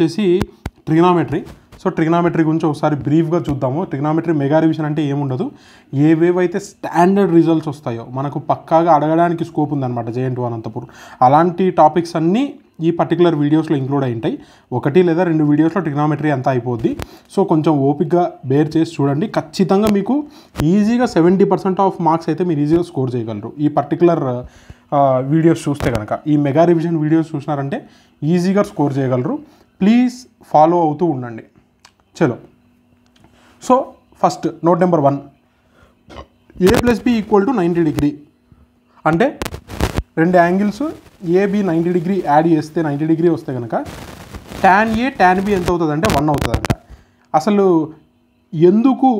వచ్చేసి trigonometry so trigonometry గురించి ఒకసారి బ్రీఫ్గా చూద్దాము ట్రిగ్నామెట్రీ మెగా రివిజన్ అంటే ఏముండదు ఏవేవైతే స్టాండర్డ్ రిజల్ట్స్ వస్తాయో మనకు పక్కాగా అడగడానికి స్కోప్ ఉందన్నమాట జేఎన్ టూ అనంతపూర్ అలాంటి టాపిక్స్ అన్నీ ఈ పర్టికులర్ వీడియోస్లో ఇంక్లూడ్ అయి ఉంటాయి ఒకటి లేదా రెండు వీడియోస్లో ట్రిగ్నామెట్రీ అంతా అయిపోద్ది సో కొంచెం ఓపిక్గా బేర్ చేసి చూడండి ఖచ్చితంగా మీకు ఈజీగా సెవెంటీ పర్సెంట్ ఆఫ్ మార్క్స్ అయితే మీరు ఈజీగా స్కోర్ చేయగలరు ఈ పర్టికులర్ వీడియోస్ చూస్తే కనుక ఈ మెగా రివిజన్ వీడియోస్ చూసినారంటే ఈజీగా స్కోర్ చేయగలరు ప్లీజ్ ఫాలో అవుతూ ఉండండి చలో so first note number one A plus B equal to ninety degree అంటే రెండు angles AB ninety degree add చేస్తే నైంటీ డిగ్రీ వస్తే కనుక ట్యాన్ ఏ ట్యాన్ బి ఎంత అవుతుంది అంటే వన్ అవుతుందంట అసలు ఎందుకు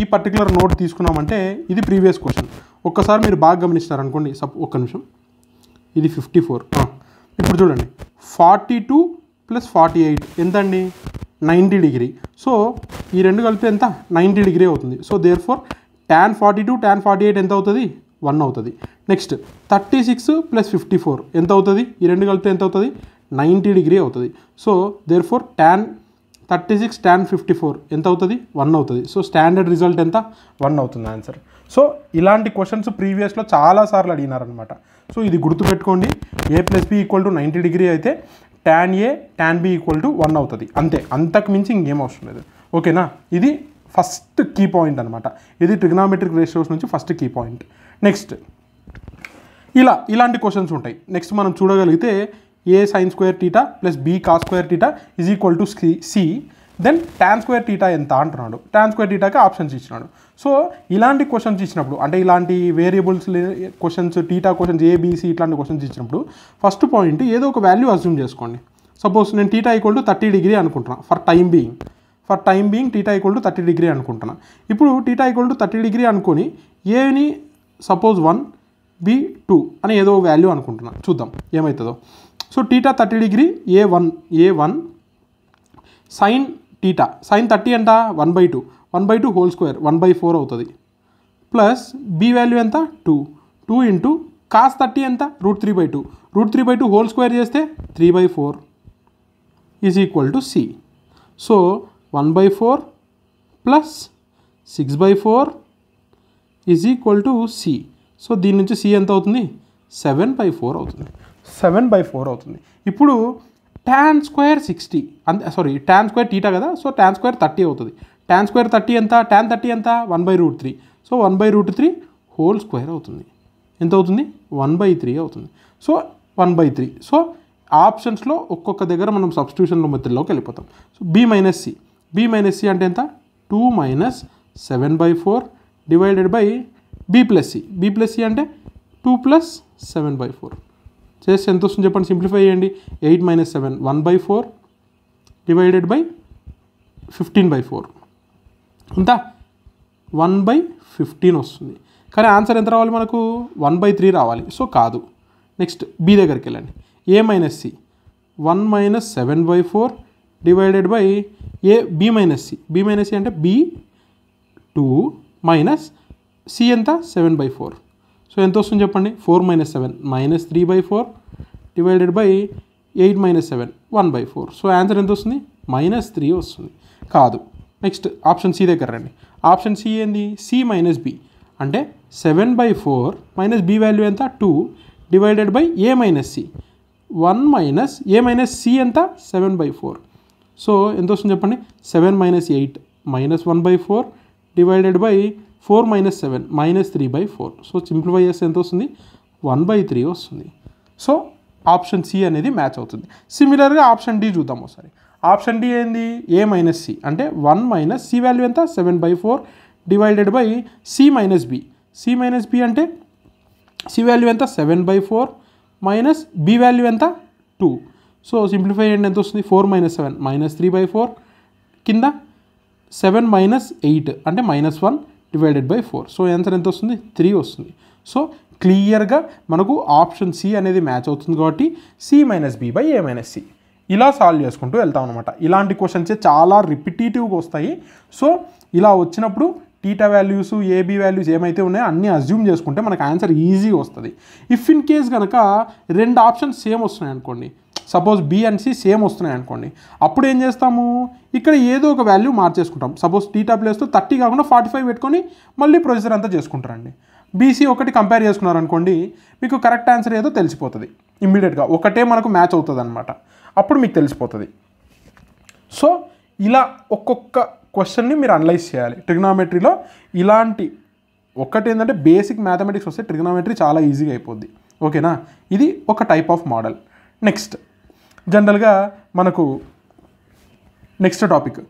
ఈ పర్టికులర్ నోట్ తీసుకున్నామంటే ఇది ప్రీవియస్ క్వశ్చన్ ఒక్కసారి మీరు బాగా గమనిస్తారనుకోండి సప్ ఒక్క నిమిషం ఇది ఫిఫ్టీ ఫోర్ ఇప్పుడు చూడండి forty two plus forty eight ఎంతండి నైంటీ డిగ్రీ సో ఈ రెండు కలిపి ఎంత నైంటీ డిగ్రీ అవుతుంది so therefore tan forty two tan forty eight ఎంత అవుతుంది వన్ అవుతుంది next thirty six plus fifty four ఎంత అవుతుంది ఈ రెండు కలిపితే ఎంత అవుతుంది నైంటీ డిగ్రీ అవుతుంది so therefore tan thirty six tan fifty four ఎంత అవుతుంది వన్ అవుతుంది సో స్టాండర్డ్ రిజల్ట్ ఎంత వన్ అవుతుంది ఆన్సర్ సో ఇలాంటి క్వశ్చన్స్ ప్రీవియస్లో చాలాసార్లు అడిగినారనమాట సో ఇది గుర్తుపెట్టుకోండి A plus B equal to ninety degree అయితే tan A tan B equal to one అవుతుంది అంతే అంతకు మించి ఇంకేం అవసరం లేదు ఓకేనా ఇది ఫస్ట్ కీ పాయింట్ అనమాట ఇది ట్రిగ్నామెట్రిక్ రేషియోస్ నుంచి ఫస్ట్ కీ పాయింట్ నెక్స్ట్ ఇలా ఇలాంటి క్వశ్చన్స్ ఉంటాయి నెక్స్ట్ మనం చూడగలిగితే A sine square theta plus B cos square theta is equal to C then tan square theta ఎంత అంటున్నాడు ట్యాన్ స్క్వేర్ టీటాకి ఆప్షన్స్ ఇచ్చినాడు సో ఇలాంటి క్వశ్చన్స్ ఇచ్చినప్పుడు అంటే ఇలాంటి variables questions theta questions ABC ఇట్లాంటి క్వశ్చన్స్ ఇచ్చినప్పుడు ఫస్ట్ పాయింట్ ఏదో ఒక వాల్యూ అజ్యూమ్ చేసుకోండి సపోజ్ నేను theta equal to thirty degree అనుకుంటున్నాను for time being for time being theta equal to thirty degree అనుకుంటున్నాను ఇప్పుడు theta equal to thirty degree అనుకొని any suppose one B two అని ఏదో వాల్యూ అనుకుంటున్నాను చూద్దాం ఏమవుతుందో so theta thirty degree A one A one sine theta sine thirty అంట one by two one by two whole square one by four అవుతుంది plus B value ఎంత two two into cos thirty ఎంత root three by two root three by two whole square చేస్తే three by four is equal to C so one by four plus six by four is equal to C so దీని నుంచి C ఎంత అవుతుంది seven by four అవుతుంది seven by four అవుతుంది ఇప్పుడు tan square sixty అంతే sorry tan square theta కదా so tan square thirty అవుతుంది ట్యాన్ స్క్వేర్ థర్టీ ఎంత ట్యాన్ థర్టీ ఎంత one by root three so one by root three whole square అవుతుంది ఎంత అవుతుంది వన్ బై త్రీ అవుతుంది so one by three so ఆప్షన్స్లో ఒక్కొక్క దగ్గర మనం సబ్స్టిట్యూషన్లో మెథడ్లోకి వెళ్ళిపోతాం so B minus C B minus C అంటే ఎంత two minus seven by four divided by B plus C B plus C అంటే two plus seven by four చేస్తే ఎంత వస్తుంది చెప్పండి సింప్లిఫై చేయండి eight minus seven one by four divided by fifteen by four ఎంత one by fifteen వస్తుంది కానీ answer ఎంత రావాలి మనకు వన్ బై త్రీ రావాలి సో కాదు నెక్స్ట్ బి దగ్గరికి వెళ్ళండి A minus C one minus seven by four divided by A B minus C B minus C అంటే బి టూ మైనస్ సి ఎంత సెవెన్ బై ఫోర్ సో ఎంత వస్తుంది చెప్పండి four minus seven minus three by four divided by eight minus seven one by four so answer ఎంత వస్తుంది minus three వస్తుంది కాదు next option C దగ్గర రండి ఆప్షన్ సి ఏంది సి మైనస్ బి అంటే seven by four minus B value ఎంత two divided by A minus C one minus A minus C ఎంత సెవెన్ బై ఫోర్ సో ఎంత వస్తుంది చెప్పండి seven minus eight minus one by four divided by four minus seven minus three by four so simplify చేస్తే ఎంత వస్తుంది one by three వస్తుంది so option C అనేది match అవుతుంది సిమిలర్గా ఆప్షన్ డి చూద్దాం ఒకసారి ఆప్షన్ డి ఏంది ఏ మైనస్ సి అంటే వన్ మైనస్ సి వాల్యూ ఎంత seven by four divided by C minus B C minus B అంటే సి వాల్యూ ఎంత seven by four minus B value ఎంత టూ సో సింప్లిఫై అయ్యండి ఎంత వస్తుంది four minus seven minus three by four కింద seven minus eight అంటే minus one divided by four so answer ఎంత వస్తుంది త్రీ వస్తుంది సో క్లియర్గా మనకు ఆప్షన్ సి అనేది మ్యాచ్ అవుతుంది కాబట్టి C minus B by A minus C ఇలా సాల్వ్ చేసుకుంటూ వెళ్తాం అనమాట ఇలాంటి క్వశ్చన్సే చాలా రిపిటేటివ్గా వస్తాయి సో ఇలా వచ్చినప్పుడు టీటా వాల్యూస్ ఏబీ వాల్యూస్ ఏమైతే ఉన్నాయో అన్నీ అజ్యూమ్ చేసుకుంటే మనకు ఆన్సర్ ఈజీగా వస్తుంది ఇఫ్ ఇన్ కేస్ కనుక రెండు ఆప్షన్స్ సేమ్ వస్తున్నాయి అనుకోండి suppose B and C same వస్తున్నాయి అనుకోండి అప్పుడు ఏం చేస్తాము ఇక్కడ ఏదో ఒక వాల్యూ మార్చేసుకుంటాం సపోజ్ టీటా తో థర్టీ కాకుండా ఫార్టీ ఫైవ్ పెట్టుకొని మళ్ళీ ప్రొసీజర్ అంతా చేసుకుంటారండి బీసీ ఒకటి కంపేర్ చేసుకున్నారనుకోండి మీకు కరెక్ట్ ఆన్సర్ ఏదో తెలిసిపోతుంది ఇమ్మీడియట్గా ఒకటే మనకు మ్యాచ్ అవుతుంది అనమాట అప్పుడు మీకు తెలిసిపోతుంది సో ఇలా ఒక్కొక్క క్వశ్చన్ని మీరు అనలైజ్ చేయాలి ట్రిగ్నామెట్రీలో ఇలాంటి ఒక్కటి ఏంటంటే బేసిక్ మ్యాథమెటిక్స్ వస్తే ట్రిగ్నామెట్రీ చాలా ఈజీగా అయిపోద్ది ఓకేనా ఇది ఒక టైప్ ఆఫ్ మోడల్ నెక్స్ట్ జనరల్గా మనకు next topic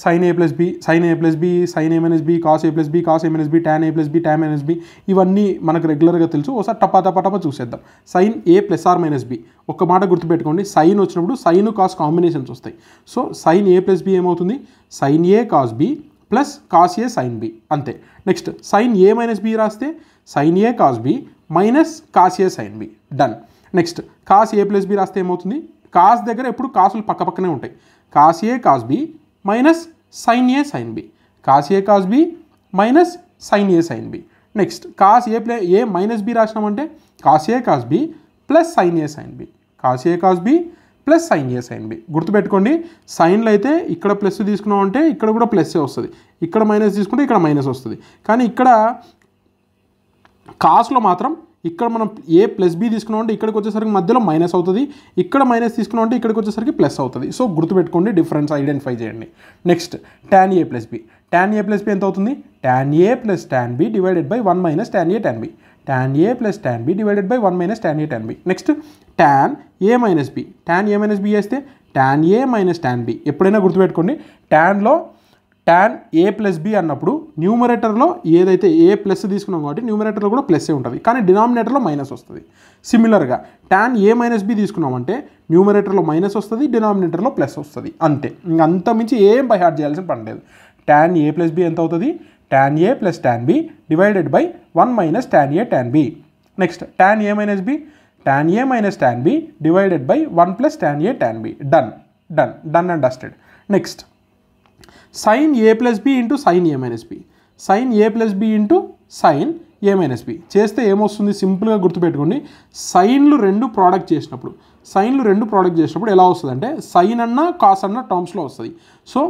sine A plus B sine A plus B sine A minus B cos A plus B cos A minus B tan A plus B tan minus B ఇవన్నీ మనకు రెగ్యులర్గా తెలుసు ఒకసారి టపా తప్ప టపా చూసేద్దాం sine A plus or minus B ఒక మాట గుర్తుపెట్టుకోండి సైన్ వచ్చినప్పుడు సైన్ కాస్ కాంబినేషన్స్ వస్తాయి సో సైన్ ఏ ప్లస్ బి ఏమవుతుంది sine A cos B plus cos A sine B అంతే నెక్స్ట్ సైన్ ఏ మైనస్ బి రాస్తే sine A cos B minus cos A sine B done next cos A plus B రాస్తే ఏమవుతుంది cos దగ్గర ఎప్పుడు కాసులు పక్క పక్కనే ఉంటాయి cos A cos B minus sine A sine B cos A cos B minus sine A sine B next cos A plus A minus B రాసినామంటే cos A cos B plus sine A sine B cos A cos B plus sine A sine B గుర్తుపెట్టుకోండి సైన్లు అయితే ఇక్కడ plus తీసుకున్నాం అంటే ఇక్కడ కూడా ప్లస్సే వస్తుంది ఇక్కడ మైనస్ తీసుకుంటే ఇక్కడ మైనస్ వస్తుంది కానీ ఇక్కడ కాస్లో మాత్రం ఇక్కడ మనం ఏ ప్లస్ బి తీసుకున్నామంటే ఇక్కడికి వచ్చేసరికి మధ్యలో మైనస్ అవుతుంది ఇక్కడ మైనస్ తీసుకున్నామంటే ఇక్కడికి వచ్చేసరికి ప్లస్ అవుతుంది సో గుర్తుపెట్టుకోండి డిఫరెన్స్ ఐడెంటిఫై చేయండి next tan A plus B tan A plus B ఎంత అవుతుంది tan A plus tan B divided by one minus tan A tan B tan A plus tan B divided by one minus tan A tan B next tan A minus B tan A minus B చేస్తే tan A minus tan B ఎప్పుడైనా గుర్తుపెట్టుకోండి ట్యాన్లో tan A plus B అన్నప్పుడు న్యూమరేటర్లో ఏదైతే ఏ plus తీసుకున్నాం కాబట్టి న్యూమరేటర్లో కూడా ప్లస్సే ఉంటుంది కానీ డినామినేటర్లో మైనస్ వస్తుంది సిమిలర్గా ట్యాన్ ఏ మైనస్ బి తీసుకున్నామంటే న్యూమరేటర్లో మైనస్ వస్తుంది డినామినేటర్లో ప్లస్ వస్తుంది అంతే ఇంకా అంత మించి ఏం బై హార్ట్ చేయాల్సిన పని లేదు ట్యాన్ ఏ ప్లస్ బి ఎంత అవుతుంది tan A plus tan B divided by one minus tan A tan B next tan A minus B tan A minus tan B divided by one plus tan A tan B done done done and dusted next sine A plus B into sine A minus B sine A plus B into sine A minus B చేస్తే ఏమొస్తుంది సింపుల్గా గుర్తుపెట్టుకోండి సైన్లు రెండు product చేసినప్పుడు సైన్లు రెండు product చేసినప్పుడు ఎలా వస్తుంది అంటే సైన్ అన్న కాస్ అన్న టర్మ్స్లో వస్తుంది so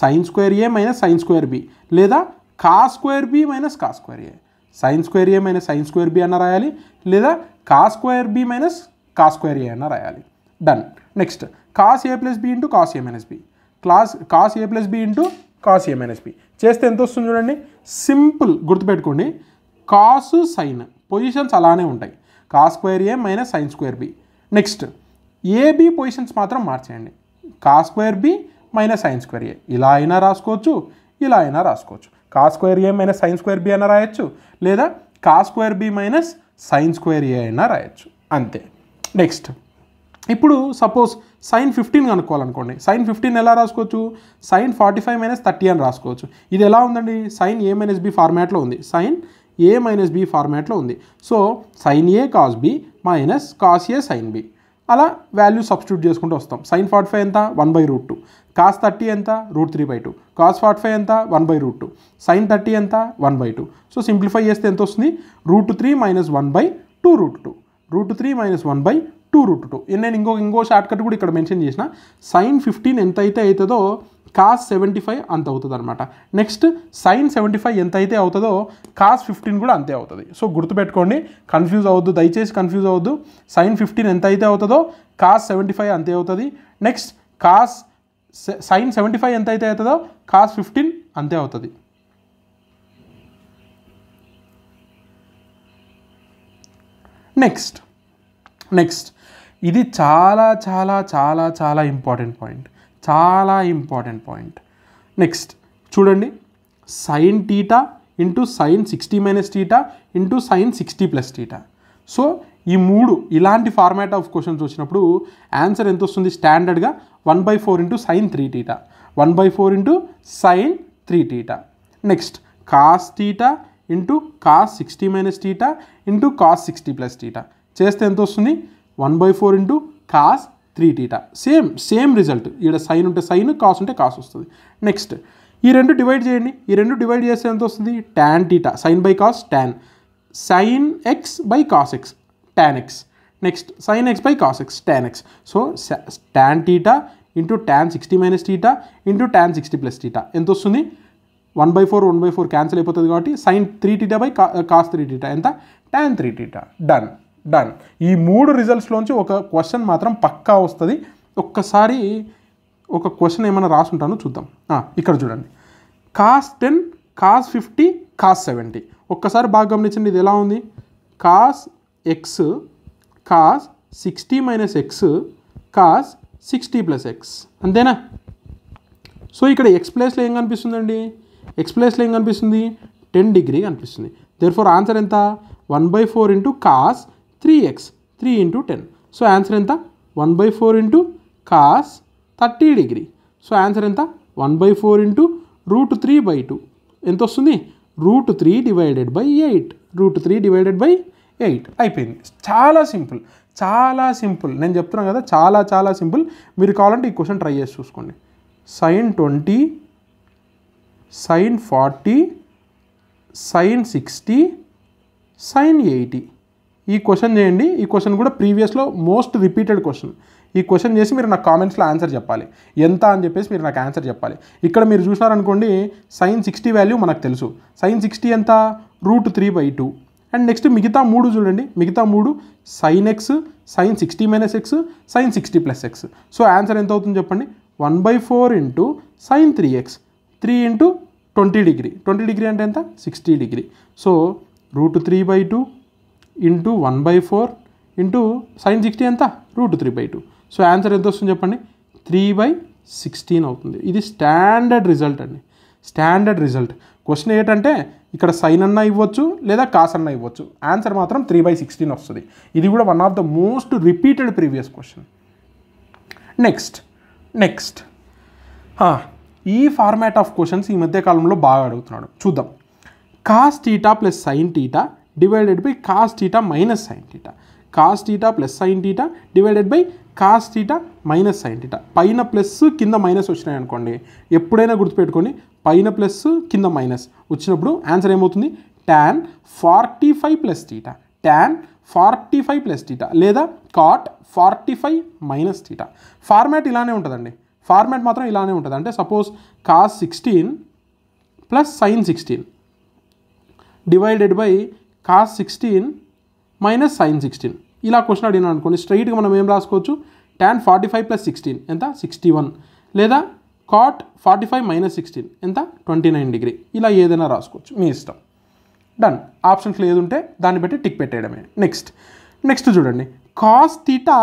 sine square A minus sine square B లేదా cos square B minus cos square A sine square A minus sine square B అన్న రాయాలి లేదా cos square B minus cos square A అన్న రాయాలి డన్ నెక్స్ట్ కాస్ ఏ plus B into cos ఏ minus B cos cos ఏ plus B into cos ఏ minus B చేస్తే ఎంత వస్తుంది చూడండి simple గుర్తుపెట్టుకోండి కాసు సైన్ పొజిషన్స్ అలానే ఉంటాయి cos square A minus sine square B next AB positions మాత్రం మార్చేయండి cos square B minus sine square A ఇలా అయినా రాసుకోవచ్చు ఇలా అయినా రాసుకోవచ్చు cos square A minus sine square B అయినా రాయొచ్చు లేదా cos square B minus sine square A అయినా రాయొచ్చు అంతే నెక్స్ట్ ఇప్పుడు సపోజ్ సైన్ ఫిఫ్టీన్ కనుక్కోవాలనుకోండి సైన్ ఫిఫ్టీన్ ఎలా రాసుకోవచ్చు sine forty five minus thirty అని రాసుకోవచ్చు ఇది ఎలా ఉందండి సైన్ ఏ మైనస్ బి ఫార్మాట్లో ఉంది సైన్ ఏ మైనస్ బి ఫార్మాట్లో ఉంది so sine A cos B minus cos A sine B అలా వాల్యూ సబ్స్టిట్యూట్ చేసుకుంటూ వస్తాం సైన్ ఫార్టీ ఫైవ్ ఎంత one by root two cos thirty ఎంత root three by two cos forty five ఎంత one by root two sine thirty ఎంత one by two so simplify చేస్తే ఎంత వస్తుంది root three minus one by two root two root three minus one by two root two నేను ఇంకో ఇంకో short cut కూడా ఇక్కడ మెన్షన్ చేసిన సైన్ ఫిఫ్టీన్ ఎంత అయితే అవుతుందో కాస్ సెవెంటీ ఫైవ్ అంత అవుతుంది అనమాట నెక్స్ట్ సైన్ సెవెంటీ ఫైవ్ ఎంత అయితే అవుతుందో కాస్ ఫిఫ్టీన్ కూడా అంతే అవుతుంది సో గుర్తుపెట్టుకోండి కన్ఫ్యూజ్ అవ్వద్దు దయచేసి కన్ఫ్యూజ్ అవ్వద్దు సైన్ ఫిఫ్టీన్ ఎంత అయితే అవుతుందో కాస్ సెవెంటీ ఫైవ్ అంతే అవుతుంది next cos sine seventy five ఎంత అయితే అవుతుందో కాస్ ఫిఫ్టీన్ అంతే అవుతుంది నెక్స్ట్ నెక్స్ట్ ఇది చాలా చాలా చాలా చాలా ఇంపార్టెంట్ పాయింట్ చాలా ఇంపార్టెంట్ పాయింట్ నెక్స్ట్ చూడండి sine theta into sine sixty minus theta into sine sixty plus theta so ఈ మూడు ఇలాంటి ఫార్మాట్ ఆఫ్ క్వశ్చన్స్ వచ్చినప్పుడు ఆన్సర్ ఎంత వస్తుంది స్టాండర్డ్గా one by four into sine three theta one by four into sine three theta next cos theta into cos sixty minus theta into cos sixty plus theta చేస్తే ఎంత వస్తుంది one by four into cos three theta same same result ఇక్కడ sine ఉంటే sine cos ఉంటే cos వస్తుంది next ఈ రెండు divide చేయండి ఈ రెండు డివైడ్ చేస్తే ఎంత వస్తుంది tan theta sine by cos tan sine X by cos X tan X next sine X by cos X tan X so tan theta into tan sixty minus theta into tan sixty plus theta ఎంత వస్తుంది one by four one by four cancel అయిపోతుంది కాబట్టి sine three theta by cos three theta ఎంత tan three theta done done ఈ మూడు రిజల్ట్స్లోంచి ఒక question మాత్రం పక్కా వస్తుంది ఒక్కసారి ఒక క్వశ్చన్ ఏమైనా రాసుంటానో చూద్దాం ఇక్కడ చూడండి cos ten cos fifty cos seventy ఒక్కసారి బాగా గమనించండి ఇది ఎలా ఉంది cos X cos sixty minus X cos sixty plus X అంతేనా సో ఇక్కడ ఎక్స్ ప్లేస్లో ఏం కనిపిస్తుందండి ఎక్స్ ప్లేస్లో ఏం కనిపిస్తుంది టెన్ డిగ్రీ కనిపిస్తుంది దేర్ ఫోర్ ఆన్సర్ ఎంత one by four into cos three X three into ten so answer ఎంత one by four into cos thirty degree so answer ఎంత one by four into root three by two ఎంత వస్తుంది root three divided by eight root three divided by eight అయిపోయింది చాలా simple చాలా simple నేను చెప్తున్నాను కదా చాలా చాలా సింపుల్ మీరు కావాలంటే ఈ క్వశ్చన్ ట్రై చేసి చూసుకోండి sine twenty sine forty sine sixty sine eighty ఈ క్వశ్చన్ చేయండి ఈ క్వశ్చన్ కూడా ప్రీవియస్లో మోస్ట్ రిపీటెడ్ క్వశ్చన్ ఈ క్వశ్చన్ చేసి మీరు నాకు కామెంట్స్లో ఆన్సర్ చెప్పాలి ఎంత అని చెప్పేసి మీరు నాకు ఆన్సర్ చెప్పాలి ఇక్కడ మీరు చూసినారనుకోండి సైన్ సిక్స్టీ వాల్యూ మనకు తెలుసు సైన్ సిక్స్టీ ఎంత root three by two and next మిగతా మూడు చూడండి మిగతా మూడు sine X sine sixty minus X sine sixty plus X so answer ఎంత అవుతుంది చెప్పండి one by four into sine three X three into twenty degree twenty degree అంటే ఎంత sixty degree so root three by two into one by four into sine sixty ఎంత root three by two so answer ఎంత వస్తుంది చెప్పండి three by sixteen అవుతుంది ఇది standard result అండి standard result question ఏంటంటే ఇక్కడ సైన్ అన్నా ఇవ్వచ్చు లేదా కాస్ అన్నా ఇవ్వచ్చు ఆన్సర్ మాత్రం త్రీ బై సిక్స్టీన్ వస్తుంది ఇది కూడా one of the most repeated previous question next next ఈ ఫార్మాట్ ఆఫ్ క్వశ్చన్స్ ఈ మధ్యకాలంలో బాగా అడుగుతున్నాడు చూద్దాం cos theta plus sine theta divided by cos theta minus sine theta cos theta plus sine theta divided by cos theta minus sine theta పైన plus కింద minus వచ్చినాయి అనుకోండి ఎప్పుడైనా గుర్తుపెట్టుకోండి పైన ప్లస్ కింద మైనస్ వచ్చినప్పుడు ఆన్సర్ ఏమవుతుంది tan forty five plus theta tan forty five plus theta లేదా cot forty five minus theta format ఇలానే ఉంటుందండి ఫార్మాట్ మాత్రం ఇలానే ఉంటుంది అంటే suppose cos sixteen plus sine sixteen divided by cos sixteen minus sine sixteen ఇలా question అడిగినా అనుకోండి స్ట్రైట్గా మనం ఏం రాసుకోవచ్చు tan forty five plus sixteen ఎంత సిక్స్టీ వన్ లేదా cot forty five minus sixteen ఎంత ట్వంటీ నైన్ డిగ్రీ ఇలా ఏదైనా రాసుకోవచ్చు మీ ఇష్టం డన్ ఆప్షన్స్లో ఏదుంటే ఉంటే దాన్ని బట్టి టిక్ పెట్టేయడమే నెక్స్ట్ నెక్స్ట్ చూడండి cos theta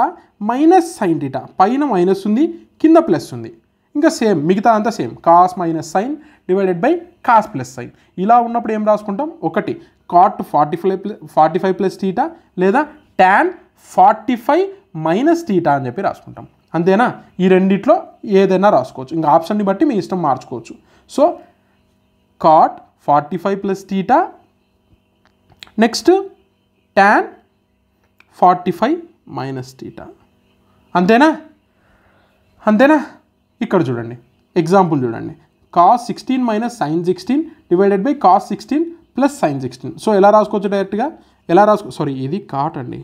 minus sine theta పైన మైనస్ ఉంది కింద ప్లస్ ఉంది ఇంకా సేమ్ మిగతా అంతా same cos minus sine divided by cos plus sine ఇలా ఉన్నప్పుడు ఏం రాసుకుంటాం ఒకటి cot forty five forty five plus theta లేదా tan forty five minus theta అని చెప్పి రాసుకుంటాం అంతేనా ఈ రెండిట్లో ఏదైనా రాసుకోవచ్చు ఇంకా ఆప్షన్ని బట్టి మీ ఇష్టం మార్చుకోవచ్చు so cot forty five plus theta next tan forty five minus theta అంతేనా అంతేనా ఇక్కడ చూడండి ఎగ్జాంపుల్ చూడండి cos sixteen minus sine sixteen divided by cos sixteen plus sine sixteen so ఎలా రాసుకోవచ్చు డైరెక్ట్గా ఎలా రాసుకో సారీ ఇది కాట్ అండి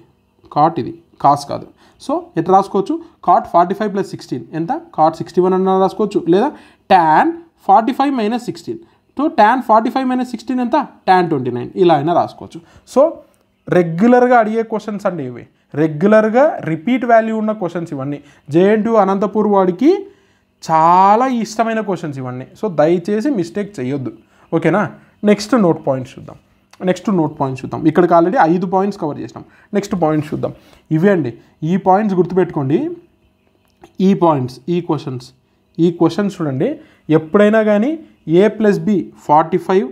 కాట్ ఇది కాస్ కాదు సో ఎట్లా రాసుకోవచ్చు cot forty five plus sixteen ఎంత కాట్ సిక్స్టీ వన్ అన్న రాసుకోవచ్చు లేదా tan forty five minus sixteen so tan forty five minus sixteen ఎంత ట్యాన్ ట్వంటీ నైన్ ఇలా అయినా రాసుకోవచ్చు సో రెగ్యులర్గా అడిగే క్వశ్చన్స్ అండి ఇవి రెగ్యులర్గా రిపీట్ వాల్యూ ఉన్న క్వశ్చన్స్ ఇవన్నీ టూ అనంతపూర్ వాడికి చాలా ఇష్టమైన క్వశ్చన్స్ ఇవన్నీ సో దయచేసి మిస్టేక్ చేయొద్దు ఓకేనా నెక్స్ట్ నోట్ పాయింట్స్ చూద్దాం నెక్స్ట్ నోట్ పాయింట్స్ చూద్దాం ఇక్కడికి ఆల్రెడీ ఐదు పాయింట్స్ కవర్ చేసినాం నెక్స్ట్ పాయింట్స్ చూద్దాం ఇవే అండి ఈ పాయింట్స్ గుర్తుపెట్టుకోండి ఈ పాయింట్స్ ఈ క్వశ్చన్స్ ఈ క్వశ్చన్స్ చూడండి ఎప్పుడైనా కానీ a plus b forty five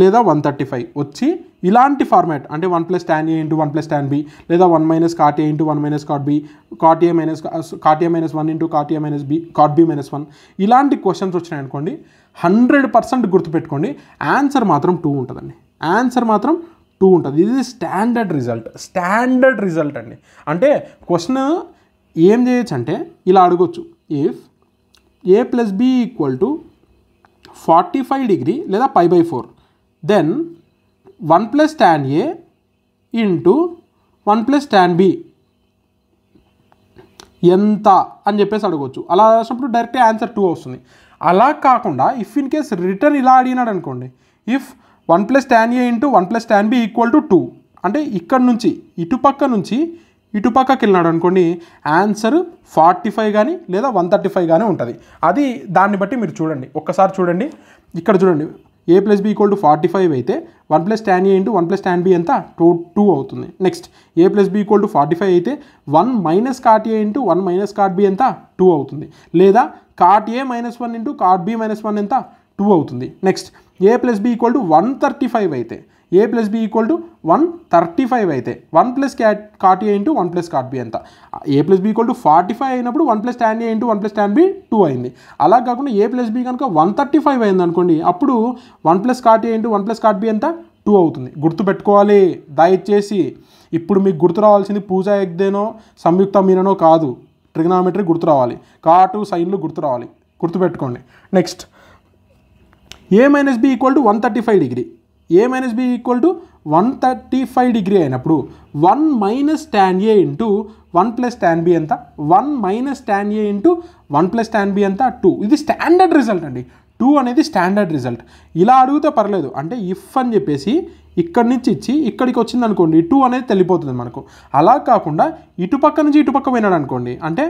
లేదా వన్ థర్టీ ఫైవ్ వచ్చి ఇలాంటి ఫార్మాట్ అంటే one plus tan a into one plus tan b లేదా one minus cot a into one minus cot b cot a minus cot a minus one into cot a minus b cot b minus one ఇలాంటి questions వచ్చినాయి అనుకోండి hundred percent గుర్తుపెట్టుకోండి answer మాత్రం two ఉంటుందండి answer మాత్రం two ఉంటుంది ఇది standard result standard result అండి అంటే క్వశ్చన్ ఏం చేయొచ్చు అంటే ఇలా అడగొచ్చు if a plus B equal to forty five degree లేదా pi by four then one plus tan a into one plus tan b ఎంత అని చెప్పేసి అడగవచ్చు అలా రాసినప్పుడు డైరెక్ట్ ఆన్సర్ టూ వస్తుంది అలా కాకుండా ఇఫ్ ఇన్ కేస్ రిటర్న్ ఇలా అడిగినాడు అనుకోండి if one plus tan a into one plus tan B equal to two అంటే ఇక్కడ నుంచి ఇటుపక్క నుంచి ఇటుపక్కకి వెళ్ళినాడు అనుకోండి ఆన్సర్ ఫార్టీ ఫైవ్ కానీ లేదా వన్ థర్టీ ఫైవ్ కానీ ఉంటుంది అది దాన్ని బట్టి మీరు చూడండి ఒక్కసారి చూడండి ఇక్కడ చూడండి a plus B equal to forty five అయితే one plus tan a into one plus tan b ఎంత టూ టూ అవుతుంది next a plus B equal to forty five అయితే one minus cot a into one minus cot b ఎంత two అవుతుంది లేదా cot a minus one into cot b minus one ఎంత two అవుతుంది next a plus B equal to one thirty five అయితే ఏ plus B equal to one thirty five అయితే one plus cot cot a into one plus cot b అంత a plus B equal to forty five అయినప్పుడు one plus tan a into one plus tan b two అయింది అలా కాకుండా a plus b కనుక one thirty five అయింది అనుకోండి అప్పుడు one plus cot a into one plus cot b ఎంత two అవుతుంది గుర్తుపెట్టుకోవాలి దయచేసి ఇప్పుడు మీకు గుర్తు రావాల్సింది పూజా ఎగ్దేనో సంయుక్త మీననో కాదు ట్రిగనామెట్రీ గుర్తు రావాలి కాటు సైన్లు గుర్తు రావాలి గుర్తుపెట్టుకోండి next a minus b equal to one thirty five degree a minus b equal to one thirty five degree అయినప్పుడు one minus tan a into one plus tan b ఎంత one minus tan a into one plus tan b ఎంత two ఇది standard result అండి two అనేది standard result ఇలా అడిగితే పర్లేదు అంటే ఇఫ్ అని చెప్పేసి ఇక్కడి నుంచి ఇచ్చి ఇక్కడికి వచ్చింది అనుకోండి టూ అనేది తెలిపోతుంది మనకు అలా కాకుండా ఇటుపక్క నుంచి ఇటుపక్క పోయినాడు అనుకోండి అంటే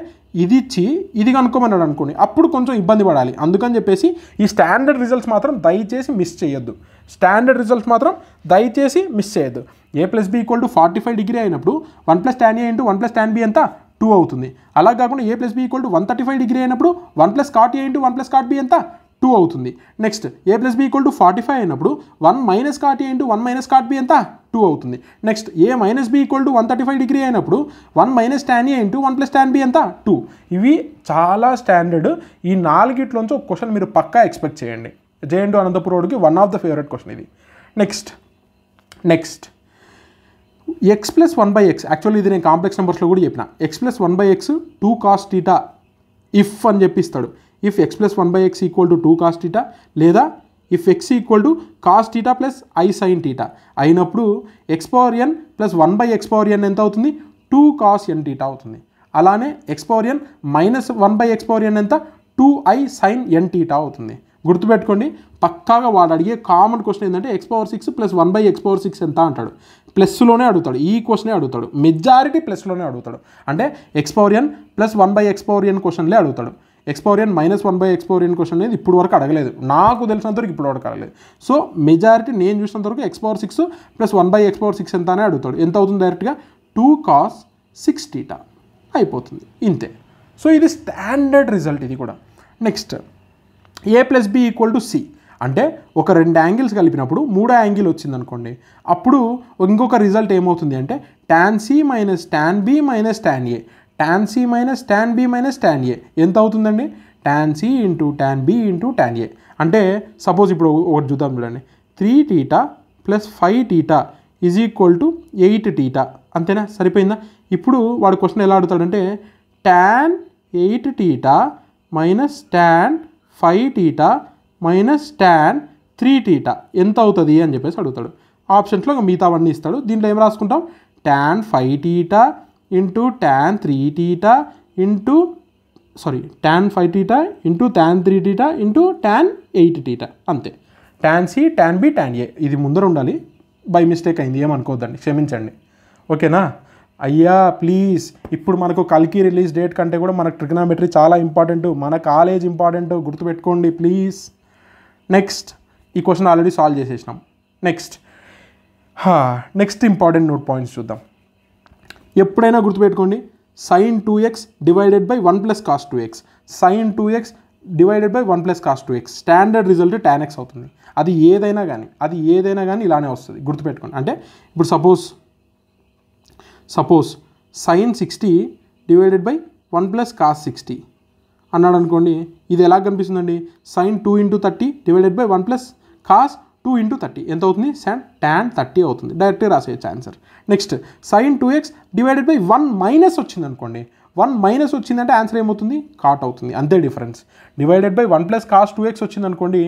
ఇది ఇచ్చి ఇది కనుక్కోమన్నాడు అనుకోండి అప్పుడు కొంచెం ఇబ్బంది పడాలి అందుకని చెప్పేసి ఈ స్టాండర్డ్ రిజల్ట్స్ మాత్రం దయచేసి మిస్ చేయొద్దు స్టాండర్డ్ రిజల్ట్స్ మాత్రం దయచేసి మిస్ చేయొద్దు a plus B equal to forty five degree అయినప్పుడు one plus tan a into one plus tan b ఎంత టూ అవుతుంది అలా కాకుండా a plus B equal to one thirty five degree అయినప్పుడు one plus cot a into one plus cot b ఎంత two అవుతుంది next a plus B equal to forty five అయినప్పుడు one minus cot a into one minus cot b ఎంత two అవుతుంది next a minus b equal to one thirty five degree అయినప్పుడు one minus tan a into one plus tan b ఎంత two ఇవి చాలా standard ఈ నాలుగిట్లోంచి ఒక question మీరు పక్కా ఎక్స్పెక్ట్ చేయండి జేఎన్టు అనంతపురం రోడ్కి one of the favourite question ఇది next next x plus one by x actually ఇది నేను కాంప్లెక్స్ నెంబర్స్లో కూడా చెప్పిన x plus one by x two cos theta if అని చెప్పిస్తాడు if x plus one by x equal to two cos theta లేదా if x equal to cos theta plus i sin theta అయినప్పుడు x power n plus one by x power n ఎంత అవుతుంది two cos n theta అవుతుంది అలానే x power n minus one by x power n ఎంత two i sin n theta అవుతుంది గుర్తుపెట్టుకోండి పక్కాగా వాడు అడిగే కామన్ క్వశ్చన్ ఏంటంటే x power six plus one by x power six ఎంత అంటాడు ప్లస్లోనే అడుగుతాడు ఈ క్వశ్చనే అడుగుతాడు మెజారిటీ ప్లస్లోనే అడుగుతాడు అంటే x power n plus one by x power n క్వశ్చన్లే అడుగుతాడు ఎన్ మైనస్ వన్ బై ఎక్స్పోరియన్ క్వశ్చన్ అనేది ఇప్పుడు వరకు అడగలేదు నాకు తెలిసినంత వరకు ఇప్పుడు వరకు అడగలేదు సో మెజారిటీ నేను చూసినంత వరకు power six plus one by x power six ఎంత అని అడుగుతాడు ఎంత అవుతుంది డైరెక్ట్గా టూ కాస్ సిక్స్ టీటా అయిపోతుంది ఇంతే సో ఇది స్టాండర్డ్ రిజల్ట్ ఇది కూడా next a plus B equal to c అంటే ఒక రెండు యాంగిల్స్ కలిపినప్పుడు మూడో యాంగిల్ వచ్చిందనుకోండి అప్పుడు ఇంకొక రిజల్ట్ ఏమవుతుంది అంటే tan c minus tan b minus tan A tan c minus tan b minus tan a ఎంత అవుతుందండి tan c into tan b into tan a అంటే సపోజ్ ఇప్పుడు ఒకటి చూద్దాం చూడండి three theta plus five theta is equal to eight theta అంతేనా సరిపోయిందా ఇప్పుడు వాడు క్వశ్చన్ ఎలా అడుగుతాడంటే tan eight theta minus tan five theta minus tan three theta ఎంత అవుతుంది అని చెప్పేసి అడుగుతాడు ఆప్షన్స్లో మిగతావన్నీ ఇస్తాడు దీంట్లో ఏం రాసుకుంటాం tan five theta into tan three theta into sorry tan five theta into tan three theta into tan eight theta అంతే tan c tan B tan a ఇది ముందర ఉండాలి బై మిస్టేక్ అయింది ఏమనుకోవద్దండి క్షమించండి ఓకేనా అయ్యా ప్లీజ్ ఇప్పుడు మనకు కల్కి రిలీజ్ డేట్ కంటే కూడా మనకు ట్రిగ్నామెట్రీ చాలా ఇంపార్టెంట్ మన కాలేజ్ ఇంపార్టెంట్ గుర్తుపెట్టుకోండి ప్లీజ్ నెక్స్ట్ ఈ క్వశ్చన్ ఆల్రెడీ సాల్వ్ చేసేసినాం next next important note points చూద్దాం ఎప్పుడైనా గుర్తుపెట్టుకోండి sin two x divided by one plus cos two x sin two x divided by one plus cos two x standard result tan x అవుతుంది అది ఏదైనా కానీ అది ఏదైనా కానీ ఇలానే వస్తుంది గుర్తుపెట్టుకోండి అంటే ఇప్పుడు suppose suppose sin sixty divided by one plus cos sixty అన్నాడు అనుకోండి ఇది ఎలా కనిపిస్తుందండి sin two into thirty divided by one plus cos two into thirty ఎంత అవుతుంది సైన్ ట్యాన్ థర్టీ అవుతుంది డైరెక్ట్గా రాసేయచ్చు answer next sin two x divided by one minus వచ్చింది అనుకోండి వన్ మైనస్ వచ్చిందంటే ఆన్సర్ ఏమవుతుంది కాట్ అవుతుంది అంతే difference divided by one plus cos two x వచ్చింది అనుకోండి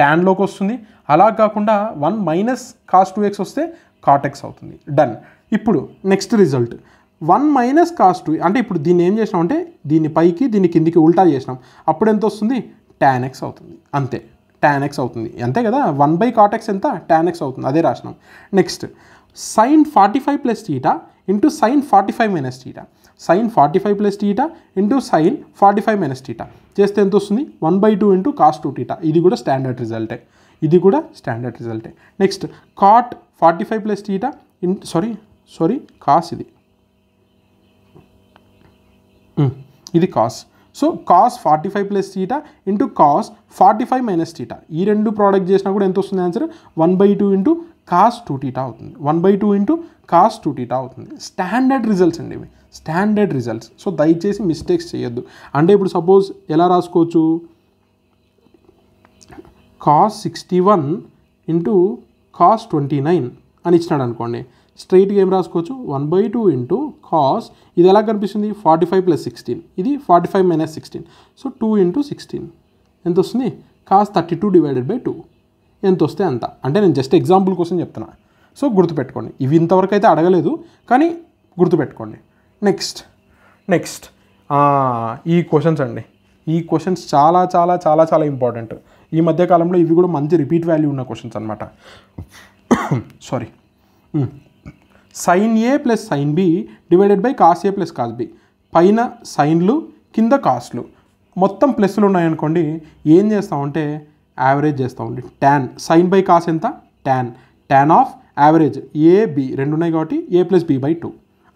ట్యాన్లోకి వస్తుంది అలా కాకుండా one minus cos two x వస్తే కాట్ ఎక్స్ అవుతుంది డన్ ఇప్పుడు next result one minus cos అంటే ఇప్పుడు దీన్ని ఏం చేసినాం అంటే పైకి దీన్ని కిందికి ఉల్టా చేసినాం అప్పుడు ఎంత వస్తుంది టాన్ ఎక్స్ అవుతుంది అంతే టాన్ ఎక్స్ అవుతుంది అంతే కదా వన్ బై కాటెక్స్ ఎంత టాన్ ఎక్స్ అవుతుంది అదే రాసినాం next sin forty five plus theta into sin forty five minus theta sin forty five plus theta into sin forty five minus theta చేస్తే ఎంత వస్తుంది one by two into cos two theta ఇది కూడా standard రిజల్టే ఇది కూడా standard రిజల్టే next cot forty five plus theta in sorry sorry cos ఇది hmm, ఇది cos so cos forty five plus theta into cos forty five minus theta ఈ రెండు ప్రోడక్ట్ చేసినా కూడా ఎంత వస్తుంది answer one by two into cos two theta అవుతుంది one by two into cos two theta అవుతుంది స్టాండర్డ్ రిజల్ట్స్ అండి ఇవి స్టాండర్డ్ రిజల్ట్స్ సో దయచేసి మిస్టేక్స్ చేయొద్దు అంటే ఇప్పుడు సపోజ్ ఎలా రాసుకోవచ్చు cos sixty one into cos twenty nine అని ఇచ్చినాడు అనుకోండి స్ట్రైట్గా ఏం రాసుకోవచ్చు one by two into cos ఇది ఎలా కనిపిస్తుంది ఫార్టీ ఫైవ్ ప్లస్ సిక్స్టీన్ ఇది forty five minus sixteen so two into sixteen ఎంత వస్తుంది cos thirty two divided by two ఎంత వస్తే అంత అంటే నేను జస్ట్ ఎగ్జాంపుల్ కోసం చెప్తున్నా సో గుర్తుపెట్టుకోండి ఇవి ఇంతవరకు అయితే అడగలేదు కానీ గుర్తుపెట్టుకోండి నెక్స్ట్ నెక్స్ట్ ఈ క్వశ్చన్స్ అండి ఈ క్వశ్చన్స్ చాలా చాలా చాలా చాలా ఇంపార్టెంట్ ఈ మధ్యకాలంలో ఇవి కూడా మంచి రిపీట్ వాల్యూ ఉన్న క్వశ్చన్స్ అనమాట sorry sin A plus sin b divided by cos A plus cos b పైన సైన్లు కింద కాస్లు మొత్తం ప్లస్లు ఉన్నాయనుకోండి ఏం చేస్తామంటే యావరేజ్ చేస్తామండి ట్యాన్ సైన్ బై కాస్ ఎంత tan tan of average a b రెండు ఉన్నాయి కాబట్టి a plus b by two